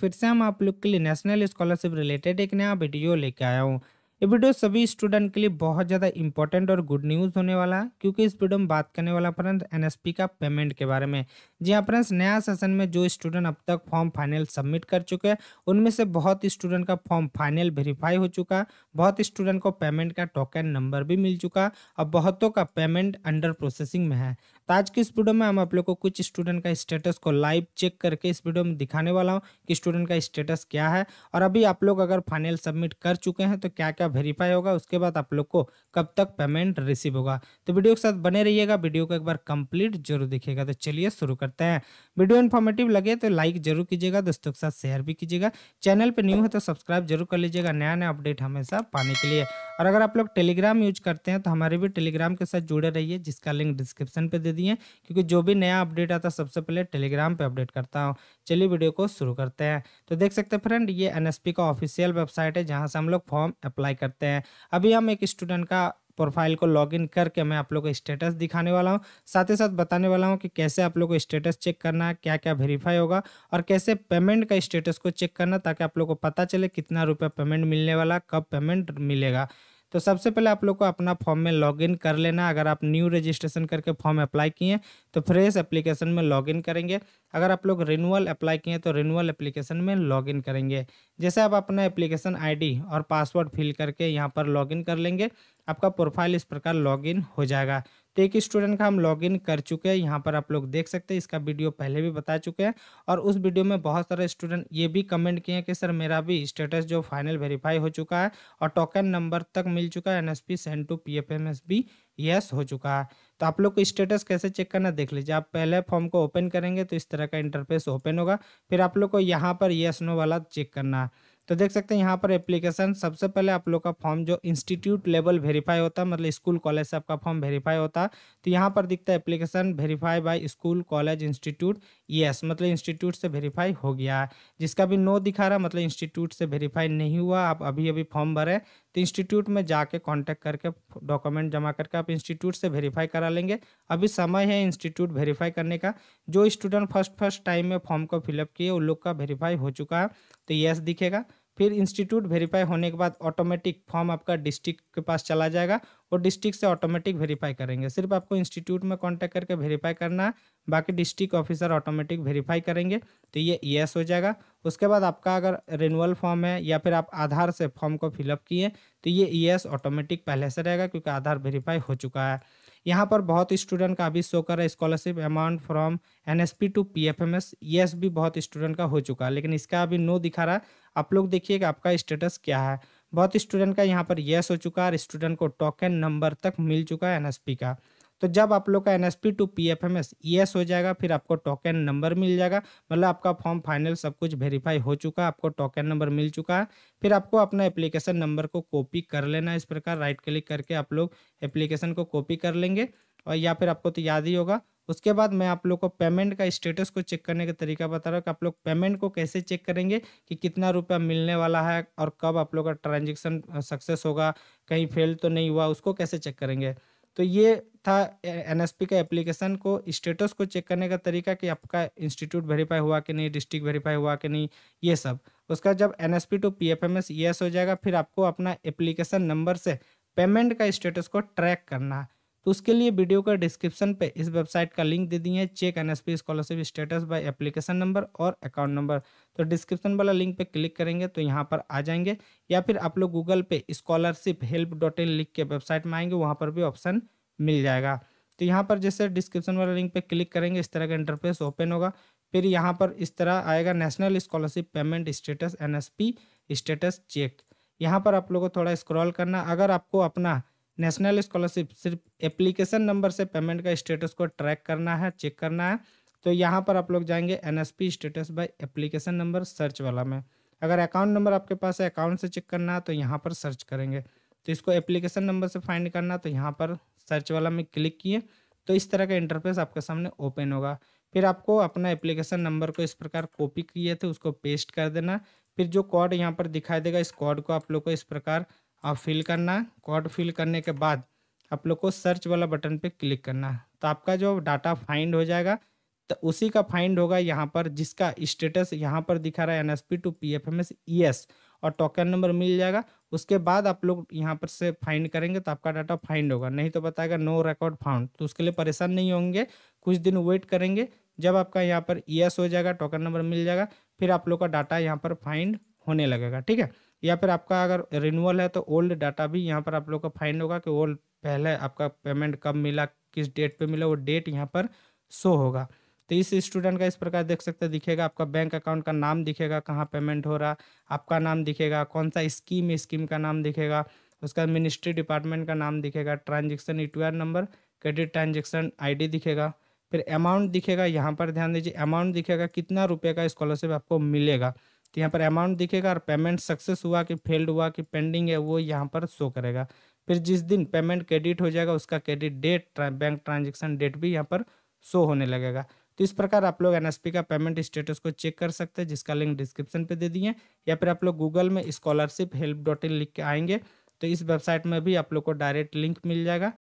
फिर से हम आप लोग के लिए नेशनल स्कॉलरशिप रिलेटेड एक नया वीडियो लेके आया हूँ ये वीडियो सभी स्टूडेंट के लिए बहुत ज़्यादा इंपॉर्टेंट और गुड न्यूज़ होने वाला है क्योंकि इस वीडियो में बात करने वाला फ्रेंड्स एनएसपी का पेमेंट के बारे में जी हाँ फ्रेंड्स नया सेशन में जो स्टूडेंट अब तक फॉर्म फाइनल सबमिट कर चुके हैं उनमें से बहुत स्टूडेंट का फॉर्म फाइनल वेरीफाई हो चुका बहुत स्टूडेंट को पेमेंट का टोकन नंबर भी मिल चुका और बहुतों का पेमेंट अंडर प्रोसेसिंग में है तो आज की इस वीडियो में हम आप लोग को कुछ स्टूडेंट का स्टेटस को लाइव चेक करके इस वीडियो में दिखाने वाला हूँ कि स्टूडेंट का स्टेटस क्या है और अभी आप लोग अगर फाइनल सबमिट कर चुके हैं तो क्या क्या वेरीफाई होगा उसके बाद आप लोग को कब तक पेमेंट रिसीव होगा तो वीडियो के साथ बने रहिएगा वीडियो को एक बार कंप्लीट जरूर देखिएगा तो चलिए शुरू करते हैं वीडियो इन्फॉर्मेटिव लगे तो लाइक जरूर कीजिएगा दोस्तों के साथ शेयर भी कीजिएगा चैनल पर न्यू है तो सब्सक्राइब जरूर कर लीजिएगा नया नया अपडेट हमेशा पाने के लिए और अगर आप लोग टेलीग्राम यूज करते हैं तो हमारे भी टेलीग्राम के साथ जुड़े रहिए जिसका लिंक डिस्क्रिप्शन पर दे दिए क्योंकि जो भी नया अपडेट आता है सबसे पहले टेलीग्राम पर अपडेट करता हूँ चलिए वीडियो को शुरू करते हैं तो देख सकते हैं फ्रेंड ये एनएसपी का ऑफिशियल वेबसाइट है जहां से हम लोग फॉर्म अप्लाई करते हैं अभी हम एक स्टूडेंट का प्रोफाइल को लॉगिन करके मैं आप लोग को स्टेटस दिखाने वाला हूँ साथ ही साथ बताने वाला हूँ कि कैसे आप लोग को स्टेटस चेक करना है क्या क्या वेरीफाई होगा और कैसे पेमेंट का स्टेटस को चेक करना ताकि आप लोग को पता चले कितना रुपया पेमेंट मिलने वाला कब पेमेंट मिलेगा तो सबसे पहले आप लोग को अपना फॉर्म में लॉगिन कर लेना अगर आप न्यू रजिस्ट्रेशन करके फॉर्म अप्लाई किए तो फ्रेश एप्लीकेशन में लॉगिन करेंगे अगर आप लोग रिन्यूअल अप्लाई किए तो रिन्यूअल एप्लीकेशन में लॉगिन करेंगे जैसे आप अपना एप्लीकेशन आईडी और पासवर्ड फिल करके यहाँ पर लॉगिन कर लेंगे आपका प्रोफाइल इस प्रकार लॉगिन हो जाएगा टेक स्टूडेंट का हम लॉगिन कर चुके हैं यहाँ पर आप लोग देख सकते हैं इसका वीडियो पहले भी बता चुके हैं और उस वीडियो में बहुत सारे स्टूडेंट ये भी कमेंट किए हैं कि सर मेरा भी स्टेटस जो फाइनल वेरीफाई हो चुका है और टोकन नंबर तक मिल चुका है N S P send to P F M S B yes हो चुका है तो आप लोग को स्टेटस कैसे चेक करना देख लीजिए आप पहले फॉर्म को ओपन करेंगे तो इस तरह का इंटरफेस ओपन होगा फिर आप लोग को यहाँ पर येस नो वाला चेक करना है तो देख सकते हैं यहाँ पर एप्लीकेशन सबसे पहले आप लोग का फॉर्म जो इंस्टीट्यूट लेवल वेरीफाई होता है मतलब स्कूल कॉलेज से आपका फॉर्म वेरीफाई होता तो यहाँ पर दिखता है application verify by school college institute yes मतलब इंस्टीट्यूट से वेरीफाई हो गया जिसका भी नो दिखा रहा मतलब इंस्टीट्यूट से वेरीफाई नहीं हुआ आप अभी अभी फॉर्म भरें तो इंस्टीट्यूट में जाके कॉन्टैक्ट करके डॉक्यूमेंट जमा करके आप इंस्टीट्यूट से वेरीफाई करा लेंगे अभी समय है इंस्टीट्यूट वेरीफाई करने का जो स्टूडेंट फर्स्ट फर्स्ट टाइम में फॉर्म को फिलअप किए उन लोग का वेरीफाई हो चुका है तो यस दिखेगा फिर इंस्टीट्यूट वेरीफाई होने के बाद ऑटोमेटिक फॉर्म आपका डिस्ट्रिक्ट के पास चला जाएगा और डिस्ट्रिक्ट से ऑटोमेटिक वेरीफाई करेंगे सिर्फ आपको इंस्टीट्यूट में कांटेक्ट करके वेरीफाई करना है बाकी डिस्ट्रिक्ट ऑफिसर ऑटोमेटिक वेरीफाई करेंगे तो ये यस हो जाएगा उसके बाद आपका अगर रिन्यूअल फॉर्म है या फिर आप आधार से फॉर्म को फिलअप किए तो ये येस ऑटोमेटिक पहले से रहेगा क्योंकि आधार वेरीफाई हो चुका है यहाँ पर बहुत स्टूडेंट का अभी शो कर रहा है scholarship amount from N S P to P F M S yes भी बहुत स्टूडेंट का हो चुका है लेकिन इसका अभी नो दिखा रहा है आप लोग देखिए आपका स्टेटस क्या है बहुत स्टूडेंट का यहाँ पर यस हो चुका है और स्टूडेंट को टोकन नंबर तक मिल चुका है एन एस पी का तो जब आप लोग का N S P to P F M S E S हो जाएगा फिर आपको टोकन नंबर मिल जाएगा मतलब आपका फॉर्म फाइनल सब कुछ वेरीफाई हो चुका है आपको टोकन नंबर मिल चुका है फिर आपको अपना एप्लीकेशन नंबर को कॉपी कर लेना इस प्रकार राइट क्लिक करके आप लोग एप्लीकेशन को कॉपी कर लेंगे और या फिर आपको तो याद ही होगा उसके बाद मैं आप लोग को पेमेंट का स्टेटस को चेक करने का तरीका बता रहा हूँ कि आप लोग पेमेंट को कैसे चेक करेंगे कि कितना रुपया मिलने वाला है और कब आप लोग का ट्रांजेक्शन सक्सेस होगा कहीं फेल तो नहीं हुआ उसको कैसे चेक करेंगे तो ये था एनएसपी का एप्लीकेशन को स्टेटस को चेक करने का तरीका कि आपका इंस्टीट्यूट वेरीफाई हुआ कि नहीं डिस्ट्रिक्ट वेरीफाई हुआ कि नहीं ये सब उसका जब N S P to P F M S हो जाएगा फिर आपको अपना एप्लीकेशन नंबर से पेमेंट का स्टेटस को ट्रैक करना है तो उसके लिए वीडियो का डिस्क्रिप्शन पे इस वेबसाइट का लिंक दे दिए हैं check N S P scholarship status by application number और अकाउंट नंबर तो डिस्क्रिप्शन वाला लिंक पे क्लिक करेंगे तो यहाँ पर आ जाएंगे या फिर आप लोग गूगल पे स्कॉलरशिप हेल्प डॉट इन लिख के वेबसाइट में आएंगे वहाँ पर भी ऑप्शन मिल जाएगा तो यहाँ पर जैसे डिस्क्रिप्शन वाला लिंक पे क्लिक करेंगे इस तरह का इंटरफेस ओपन होगा फिर यहाँ पर इस तरह आएगा national scholarship payment status P status check यहाँ पर आप लोगों को थोड़ा स्क्रॉल करना अगर आपको अपना नेशनल स्कॉलरशिप सिर्फ एप्लीकेशन नंबर से पेमेंट का स्टेटस को ट्रैक करना है चेक करना है तो यहाँ पर आप लोग जाएंगे N S P status by application number search वाला में अगर अकाउंट नंबर आपके पास है अकाउंट से चेक करना है तो यहाँ पर सर्च करेंगे तो इसको एप्लीकेशन नंबर से फाइंड करना तो यहाँ पर सर्च वाला में क्लिक किए तो इस तरह का इंटरफेस आपके सामने ओपन होगा फिर आपको अपना एप्लीकेशन नंबर को इस प्रकार कॉपी किए थे उसको पेस्ट कर देना फिर जो कोड यहाँ पर दिखाई देगा इस कोड को आप लोग को इस प्रकार आप फिल करना है कॉड फिल करने के बाद आप लोग को सर्च वाला बटन पे क्लिक करना है तो आपका जो डाटा फाइंड हो जाएगा तो उसी का फाइंड होगा यहाँ पर जिसका स्टेटस यहाँ पर दिखा रहा है N S P to P F M S E S और टोकन नंबर मिल जाएगा उसके बाद आप लोग यहाँ पर से फाइंड करेंगे तो आपका डाटा फाइंड होगा नहीं तो बताएगा नो रिकॉर्ड फाउंड तो उसके लिए परेशान नहीं होंगे कुछ दिन वेट करेंगे जब आपका यहाँ पर ई e हो जाएगा टोकन नंबर मिल जाएगा फिर आप लोग का डाटा यहाँ पर फाइंड होने लगेगा ठीक है या फिर आपका अगर रिन्यूअल है तो ओल्ड डाटा भी यहाँ पर आप लोग का फाइंड होगा कि ओल्ड पहले आपका पेमेंट कब मिला किस डेट पे मिला वो डेट यहाँ पर शो होगा तो इस स्टूडेंट का इस प्रकार देख सकते दिखेगा आपका बैंक अकाउंट का नाम दिखेगा कहाँ पेमेंट हो रहा आपका नाम दिखेगा कौन सा स्कीम स्कीम का नाम दिखेगा उसका मिनिस्ट्री डिपार्टमेंट का नाम दिखेगा transaction E number credit transaction I दिखेगा फिर अमाउंट दिखेगा यहाँ पर ध्यान दीजिए अमाउंट दिखेगा कितना रुपये का स्कॉलरशिप आपको मिलेगा तो यहाँ पर अमाउंट दिखेगा और पेमेंट सक्सेस हुआ कि फेल्ड हुआ कि पेंडिंग है वो यहाँ पर शो करेगा फिर जिस दिन पेमेंट क्रेडिट हो जाएगा उसका credit date bank transaction date भी यहाँ पर शो होने लगेगा तो इस प्रकार आप लोग एनएसपी का पेमेंट स्टेटस को चेक कर सकते हैं जिसका लिंक डिस्क्रिप्शन पे दे दिए या फिर आप लोग गूगल में स्कॉलरशिप हेल्प डॉट इन लिख के आएंगे तो इस वेबसाइट में भी आप लोग को डायरेक्ट लिंक मिल जाएगा